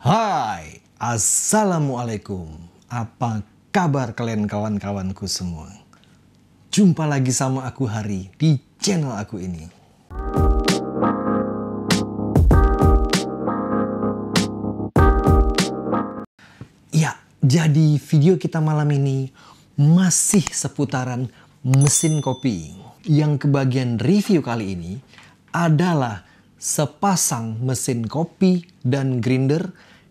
Hai, Assalamualaikum. Apa kabar kalian kawan-kawanku semua? Jumpa lagi sama aku Hari di channel aku ini. Ya, jadi video kita malam ini masih seputaran mesin kopi. Yang kebagian review kali ini adalah sepasang mesin kopi dan grinder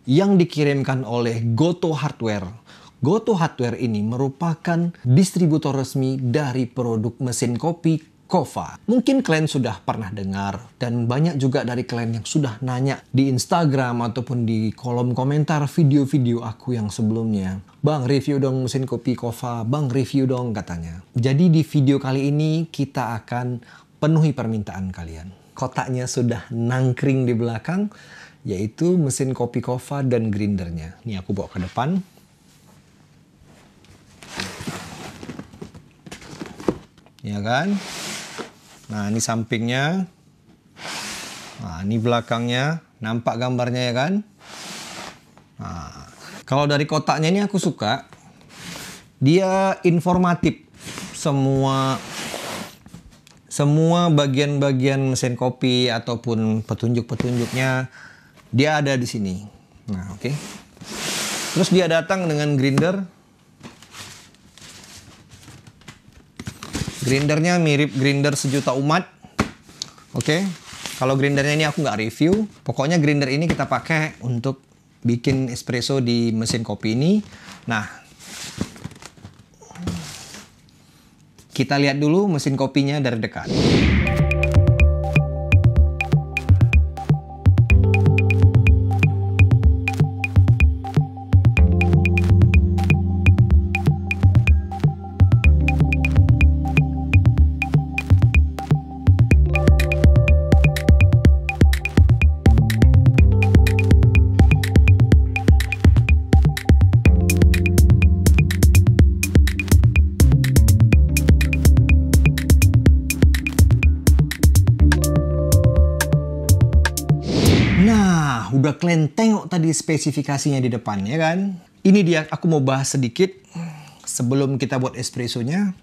yang dikirimkan oleh Goto Hardware. Goto Hardware ini merupakan distributor resmi dari produk mesin kopi Kova. Mungkin kalian sudah pernah dengar dan banyak juga dari kalian yang sudah nanya di Instagram ataupun di kolom komentar video-video aku yang sebelumnya. Bang review dong mesin kopi Kova, bang review dong katanya. Jadi di video kali ini kita akan penuhi permintaan kalian kotaknya sudah nangkring di belakang, yaitu mesin kopi kova dan grindernya. Ini aku bawa ke depan. Ya kan? Nah, ini sampingnya. Nah, ini belakangnya. Nampak gambarnya ya kan? Nah, kalau dari kotaknya ini aku suka. Dia informatif. Semua semua bagian-bagian mesin kopi ataupun petunjuk-petunjuknya dia ada di sini. Nah, oke. Okay. Terus dia datang dengan grinder. Grindernya mirip grinder sejuta umat. Oke. Okay. Kalau grindernya ini aku nggak review. Pokoknya grinder ini kita pakai untuk bikin espresso di mesin kopi ini. Nah, Kita lihat dulu mesin kopinya dari dekat. kalian tengok tadi spesifikasinya di depannya kan. Ini dia aku mau bahas sedikit sebelum kita buat espressonya.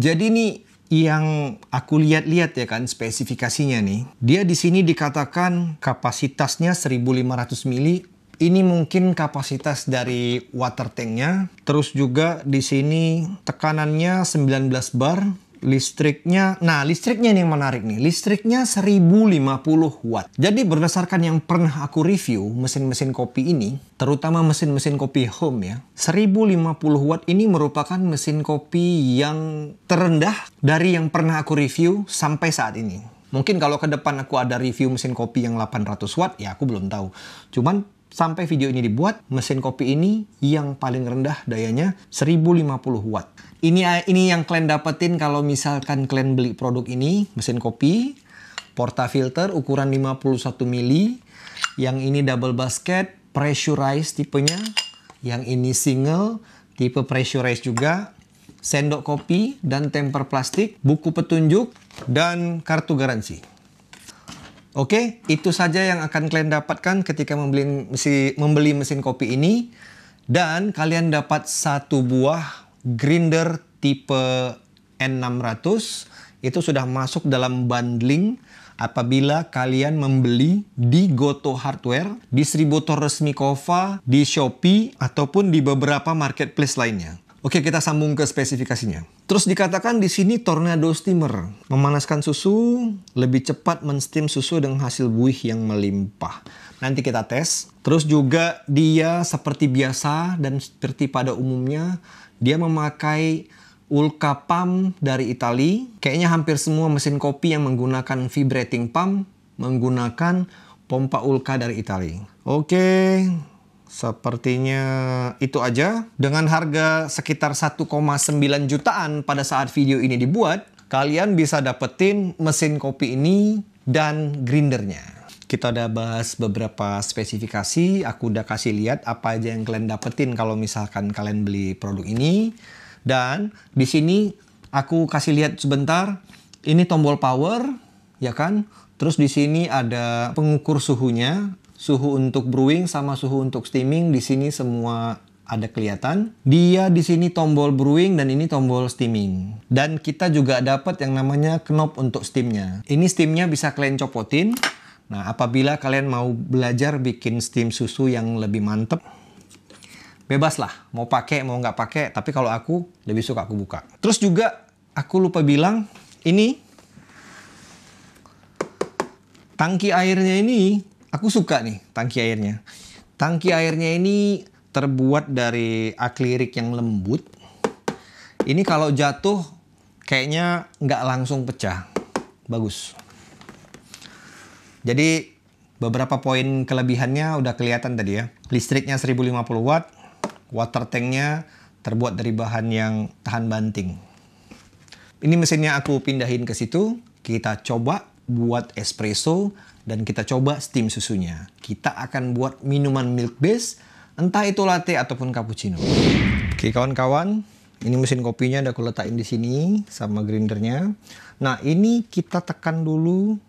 Jadi ini yang aku lihat-lihat ya kan spesifikasinya nih. Dia di sini dikatakan kapasitasnya 1500 mili. Ini mungkin kapasitas dari water tanknya. Terus juga di sini tekanannya 19 bar Listriknya, nah listriknya ini yang menarik nih. Listriknya 1050 watt. Jadi berdasarkan yang pernah aku review mesin-mesin kopi ini, terutama mesin-mesin kopi home ya, 1050 watt ini merupakan mesin kopi yang terendah dari yang pernah aku review sampai saat ini. Mungkin kalau ke depan aku ada review mesin kopi yang 800 watt, ya aku belum tahu. Cuman Sampai video ini dibuat, mesin kopi ini yang paling rendah dayanya 1050 watt. Ini eh, ini yang kalian dapetin kalau misalkan kalian beli produk ini, mesin kopi portafilter ukuran 51 mili, yang ini double basket pressurized tipenya, yang ini single tipe pressurized juga, sendok kopi dan temper plastik, buku petunjuk dan kartu garansi. Oke, okay, itu saja yang akan kalian dapatkan ketika membeli mesin, membeli mesin kopi ini. Dan kalian dapat satu buah grinder tipe N600. Itu sudah masuk dalam bundling apabila kalian membeli di Goto Hardware, distributor resmi Kova, di Shopee, ataupun di beberapa marketplace lainnya. Oke, kita sambung ke spesifikasinya. Terus dikatakan di sini tornado steamer. Memanaskan susu, lebih cepat mensteam susu dengan hasil buih yang melimpah. Nanti kita tes. Terus juga dia seperti biasa dan seperti pada umumnya, dia memakai Ulka Pump dari Italia. Kayaknya hampir semua mesin kopi yang menggunakan vibrating pump menggunakan pompa Ulka dari Italia. Oke, Sepertinya itu aja. Dengan harga sekitar 1,9 jutaan pada saat video ini dibuat, kalian bisa dapetin mesin kopi ini dan grindernya. Kita udah bahas beberapa spesifikasi, aku udah kasih lihat apa aja yang kalian dapetin kalau misalkan kalian beli produk ini. Dan di sini aku kasih lihat sebentar, ini tombol power, ya kan? Terus di sini ada pengukur suhunya, suhu untuk brewing sama suhu untuk steaming di sini semua ada kelihatan. Dia di sini tombol brewing dan ini tombol steaming. Dan kita juga dapat yang namanya knob untuk steamnya. Ini steamnya bisa kalian copotin. Nah, apabila kalian mau belajar bikin steam susu yang lebih mantep, bebas lah. Mau pakai, mau nggak pakai. Tapi kalau aku, lebih suka aku buka. Terus juga, aku lupa bilang, ini tangki airnya ini Aku suka nih tangki airnya. Tangki airnya ini terbuat dari akrilik yang lembut. Ini kalau jatuh kayaknya nggak langsung pecah. Bagus. Jadi beberapa poin kelebihannya udah kelihatan tadi ya. Listriknya 1050 watt, water tanknya terbuat dari bahan yang tahan banting. Ini mesinnya aku pindahin ke situ, kita coba buat espresso dan kita coba steam susunya. Kita akan buat minuman milk base, entah itu latte ataupun cappuccino. Oke kawan-kawan, ini mesin kopinya udah aku letakin di sini sama grindernya. Nah ini kita tekan dulu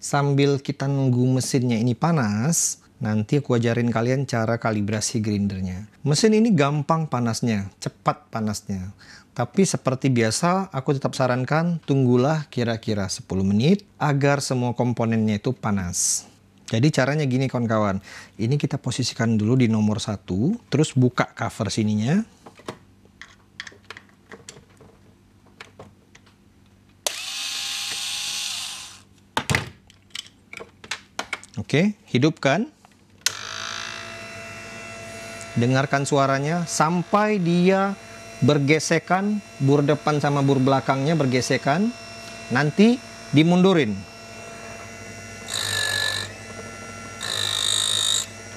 sambil kita nunggu mesinnya ini panas. Nanti aku ajarin kalian cara kalibrasi grindernya. Mesin ini gampang panasnya, cepat panasnya. Tapi seperti biasa, aku tetap sarankan tunggulah kira-kira 10 menit agar semua komponennya itu panas. Jadi caranya gini kawan-kawan. Ini kita posisikan dulu di nomor satu, terus buka cover sininya. Oke, hidupkan dengarkan suaranya sampai dia bergesekan bur depan sama bur belakangnya bergesekan nanti dimundurin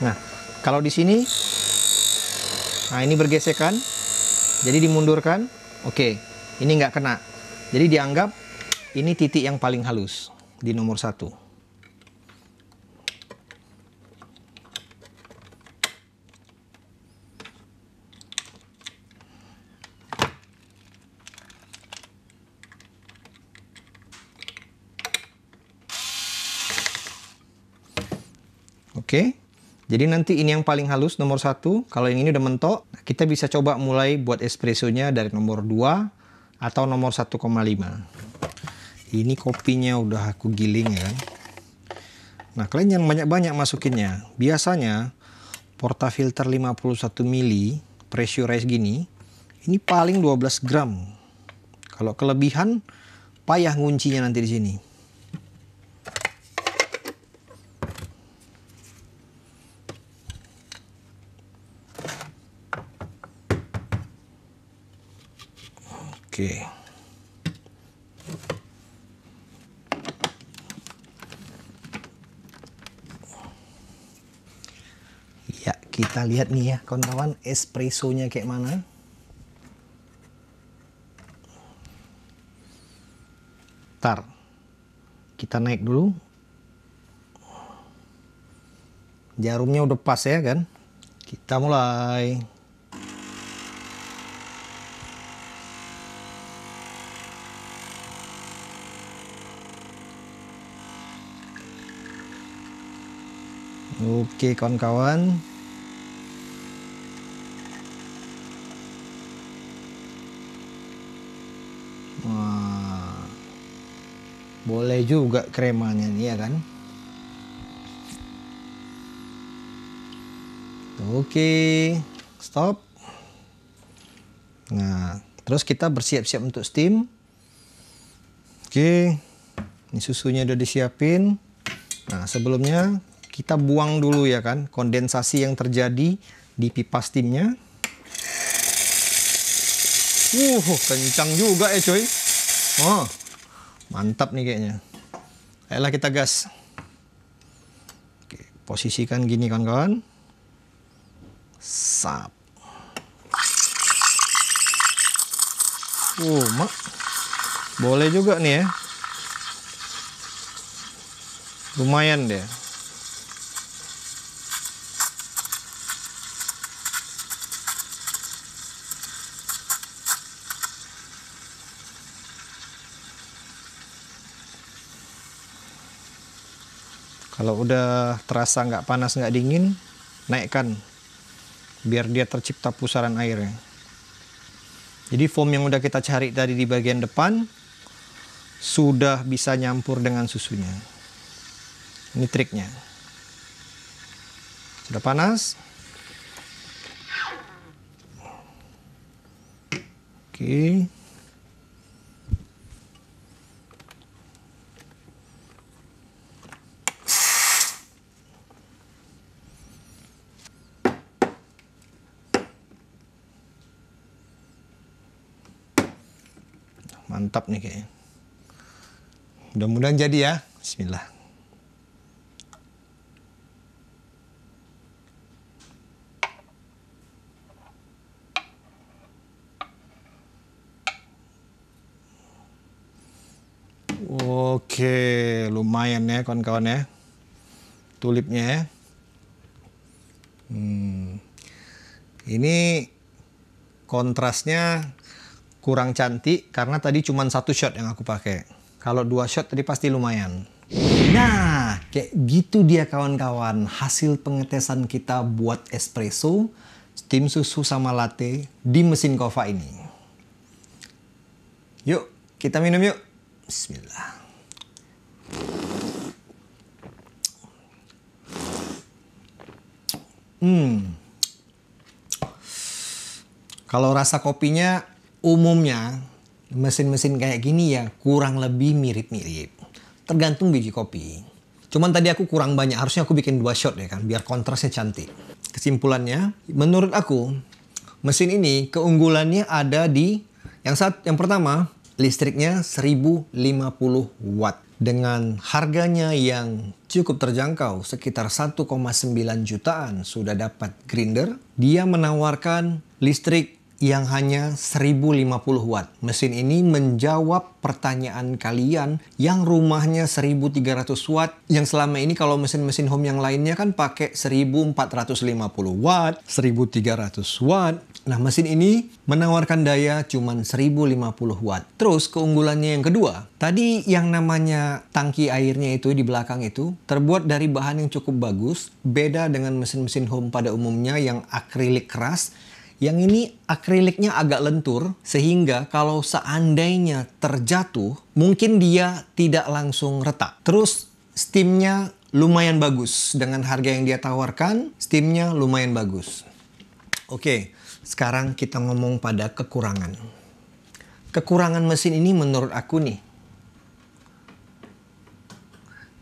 nah kalau di sini nah ini bergesekan jadi dimundurkan oke ini nggak kena jadi dianggap ini titik yang paling halus di nomor satu Jadi nanti ini yang paling halus nomor satu. Kalau yang ini udah mentok, kita bisa coba mulai buat espressonya dari nomor 2 atau nomor 1,5. Ini kopinya udah aku giling ya. Nah kalian yang banyak-banyak masukinnya. Biasanya portafilter 51 mili pressurized gini, ini paling 12 gram. Kalau kelebihan, payah nguncinya nanti di sini. Oke. Ya, kita lihat nih ya kawan-kawan espressonya kayak mana. Ntar, Kita naik dulu. Jarumnya udah pas ya kan? Kita mulai. Oke kawan-kawan boleh juga kremanya nih ya kan Oke stop Nah terus kita bersiap-siap untuk steam Oke ini susunya udah disiapin Nah sebelumnya kita buang dulu ya kan kondensasi yang terjadi di pipa steamnya. uh kencang juga ya coy. Oh, mantap nih kayaknya. Ayolah kita gas. Oke, posisikan gini kawan-kawan. Sap. Uh, mak. Boleh juga nih ya. Lumayan deh. Kalau udah terasa nggak panas nggak dingin, naikkan biar dia tercipta pusaran airnya. Jadi foam yang udah kita cari tadi di bagian depan sudah bisa nyampur dengan susunya. Ini triknya. Sudah panas. Oke. Okay. mantap nih kayaknya. Mudah-mudahan jadi ya. Bismillah. Oke, lumayan ya kawan-kawan ya. Tulipnya ya. Hmm. Ini kontrasnya kurang cantik karena tadi cuma satu shot yang aku pakai. Kalau dua shot tadi pasti lumayan. Nah, kayak gitu dia kawan-kawan. Hasil pengetesan kita buat espresso, steam susu sama latte di mesin kova ini. Yuk, kita minum yuk. Bismillah. Hmm. Kalau rasa kopinya umumnya mesin-mesin kayak gini ya kurang lebih mirip-mirip. Tergantung biji kopi. Cuman tadi aku kurang banyak, harusnya aku bikin dua shot ya kan, biar kontrasnya cantik. Kesimpulannya, menurut aku, mesin ini keunggulannya ada di yang saat yang pertama, listriknya 1050 watt dengan harganya yang cukup terjangkau sekitar 1,9 jutaan sudah dapat grinder. Dia menawarkan listrik yang hanya 1050 watt. Mesin ini menjawab pertanyaan kalian yang rumahnya 1300 watt, yang selama ini kalau mesin-mesin home yang lainnya kan pakai 1450 watt, 1300 watt. Nah, mesin ini menawarkan daya cuma 1050 watt. Terus keunggulannya yang kedua, tadi yang namanya tangki airnya itu di belakang itu terbuat dari bahan yang cukup bagus, beda dengan mesin-mesin home pada umumnya yang akrilik keras yang ini akriliknya agak lentur sehingga kalau seandainya terjatuh mungkin dia tidak langsung retak. Terus steamnya lumayan bagus dengan harga yang dia tawarkan, steamnya lumayan bagus. Oke, sekarang kita ngomong pada kekurangan. Kekurangan mesin ini menurut aku nih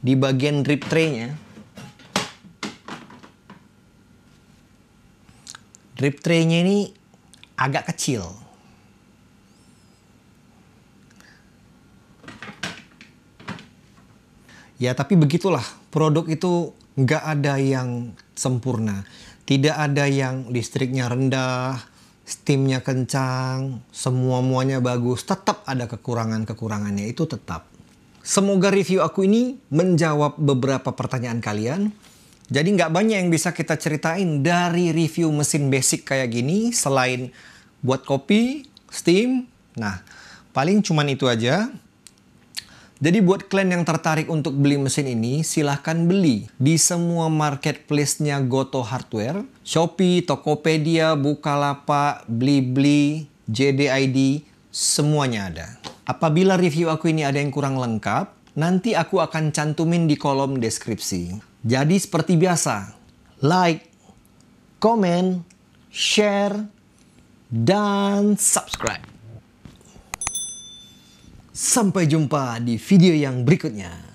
di bagian drip tray-nya drip tray-nya ini agak kecil. Ya tapi begitulah produk itu nggak ada yang sempurna. Tidak ada yang listriknya rendah, steamnya kencang, semua-muanya bagus. Tetap ada kekurangan-kekurangannya, itu tetap. Semoga review aku ini menjawab beberapa pertanyaan kalian. Jadi nggak banyak yang bisa kita ceritain dari review mesin basic kayak gini selain buat kopi, steam. Nah, paling cuman itu aja. Jadi buat kalian yang tertarik untuk beli mesin ini, silahkan beli di semua marketplace-nya Goto Hardware. Shopee, Tokopedia, Bukalapak, Blibli, JDID, semuanya ada. Apabila review aku ini ada yang kurang lengkap, nanti aku akan cantumin di kolom deskripsi. Jadi seperti biasa, like, komen, share, dan subscribe. Sampai jumpa di video yang berikutnya.